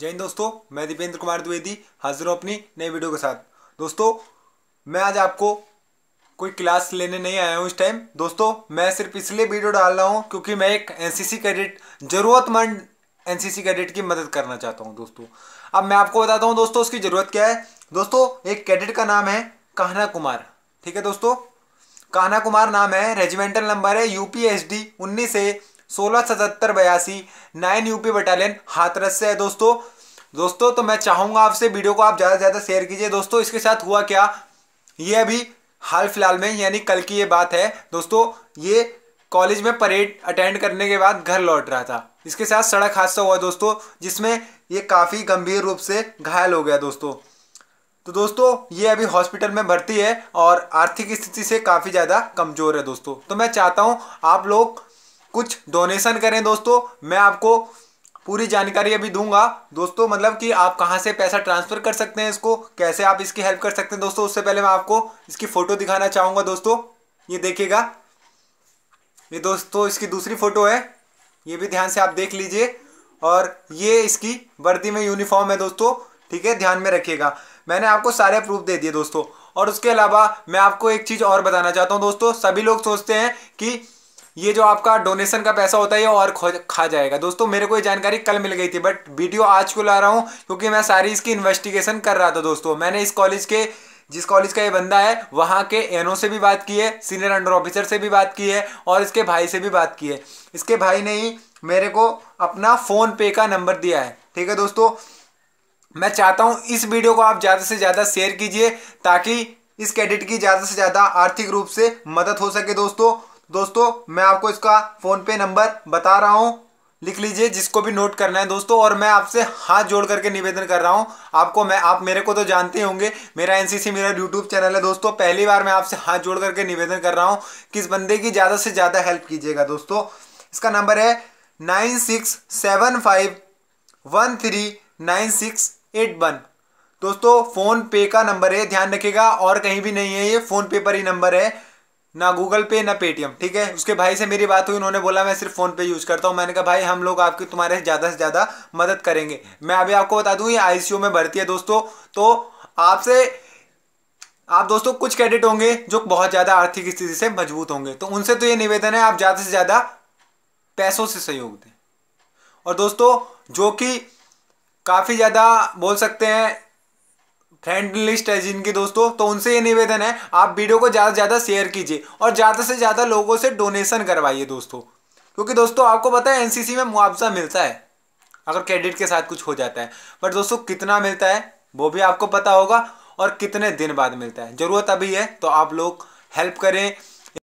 जय हिंद दोस्तों मैं दीपेंद्र कुमार द्विवेदी हाजिर हूँ अपनी नई वीडियो के साथ दोस्तों मैं आज आपको कोई क्लास लेने नहीं आया हूँ इस टाइम दोस्तों मैं सिर्फ इसलिए वीडियो डाल रहा हूँ क्योंकि मैं एक एनसीसी कैडेट ज़रूरतमंद एनसीसी कैडेट की मदद करना चाहता हूँ दोस्तों अब मैं आपको बताता हूँ दोस्तों उसकी ज़रूरत क्या है दोस्तों एक कैडेट का नाम है कहना कुमार ठीक है दोस्तों कहना कुमार नाम है रेजिमेंटल नंबर है यू पी डी उन्नीस ए सोलह सतहत्तर बयासी नाइन यूपी बटालियन हाथरस से है दोस्तों दोस्तों तो मैं चाहूंगा आपसे वीडियो को आप ज़्यादा से ज़्यादा शेयर कीजिए दोस्तों इसके साथ हुआ क्या ये अभी हाल फिलहाल में यानी कल की ये बात है दोस्तों ये कॉलेज में परेड अटेंड करने के बाद घर लौट रहा था इसके साथ सड़क हादसा हुआ दोस्तों जिसमें ये काफ़ी गंभीर रूप से घायल हो गया दोस्तों तो दोस्तों ये अभी हॉस्पिटल में भर्ती है और आर्थिक स्थिति से काफ़ी ज़्यादा कमज़ोर है दोस्तों तो मैं चाहता हूँ आप लोग कुछ डोनेशन करें दोस्तों मैं आपको पूरी जानकारी अभी दूंगा दोस्तों मतलब कि आप कहाँ से पैसा ट्रांसफ़र कर सकते हैं इसको कैसे आप इसकी हेल्प कर सकते हैं दोस्तों उससे पहले मैं आपको इसकी फ़ोटो दिखाना चाहूँगा दोस्तों ये देखिएगा ये दोस्तों इसकी दूसरी फ़ोटो है ये भी ध्यान से आप देख लीजिए और ये इसकी वर्दी में यूनिफॉर्म है दोस्तों ठीक है ध्यान में रखिएगा मैंने आपको सारे प्रूफ दे दिए दोस्तों और उसके अलावा मैं आपको एक चीज़ और बताना चाहता हूँ दोस्तों सभी लोग सोचते हैं कि ये जो आपका डोनेशन का पैसा होता है ये और खा जाएगा दोस्तों मेरे को ये जानकारी कल मिल गई थी बट वीडियो आज को ला रहा हूँ क्योंकि मैं सारी इसकी इन्वेस्टिगेशन कर रहा था दोस्तों मैंने इस कॉलेज के जिस कॉलेज का ये बंदा है वहाँ के एन से भी बात की है सीनियर अंडर ऑफिसर से भी बात की है और इसके भाई से भी बात की है इसके भाई ने ही मेरे को अपना फ़ोन पे का नंबर दिया है ठीक है दोस्तों मैं चाहता हूँ इस वीडियो को आप ज़्यादा से ज़्यादा शेयर कीजिए ताकि इस कैडेट की ज़्यादा से ज़्यादा आर्थिक रूप से मदद हो सके दोस्तों दोस्तों मैं आपको इसका फ़ोन पे नंबर बता रहा हूँ लिख लीजिए जिसको भी नोट करना है दोस्तों और मैं आपसे हाथ जोड़ करके निवेदन कर रहा हूँ आपको मैं आप मेरे को तो जानते होंगे मेरा एनसीसी मेरा यूट्यूब चैनल है दोस्तों पहली बार मैं आपसे हाथ जोड़ करके निवेदन कर रहा हूँ कि इस बंदे की ज़्यादा से ज़्यादा हेल्प कीजिएगा दोस्तों इसका नंबर है nine six seven five one three nine six eight one दोस्तों फ़ोन पे का नंबर है ध्यान रखिएगा और कहीं भी नहीं है ये फ़ोन पे पर ही नंबर है ना गूगल पे ना पेटीएम ठीक है उसके भाई से मेरी बात हुई उन्होंने बोला मैं सिर्फ फोन पे यूज करता हूँ मैंने कहा भाई हम लोग आपकी तुम्हारे ज़्यादा से ज़्यादा मदद करेंगे मैं अभी आपको बता दूँ ये आईसीयू में भर्ती है दोस्तों तो आपसे आप दोस्तों कुछ कैडेट होंगे जो बहुत ज़्यादा आर्थिक स्थिति से मजबूत होंगे तो उनसे तो ये निवेदन है आप ज़्यादा से ज़्यादा पैसों से सहयोग दें और दोस्तों जो कि काफ़ी ज़्यादा बोल सकते हैं फ्रेंड लिस्ट है जिनकी दोस्तों तो उनसे ये निवेदन है आप वीडियो को ज़्यादा से ज़्यादा शेयर कीजिए और ज़्यादा से ज़्यादा लोगों से डोनेशन करवाइए दोस्तों क्योंकि दोस्तों आपको पता है एनसीसी में मुआवजा मिलता है अगर क्रेडिट के साथ कुछ हो जाता है बट दोस्तों कितना मिलता है वो भी आपको पता होगा और कितने दिन बाद मिलता है ज़रूरत अभी है तो आप लोग हेल्प करें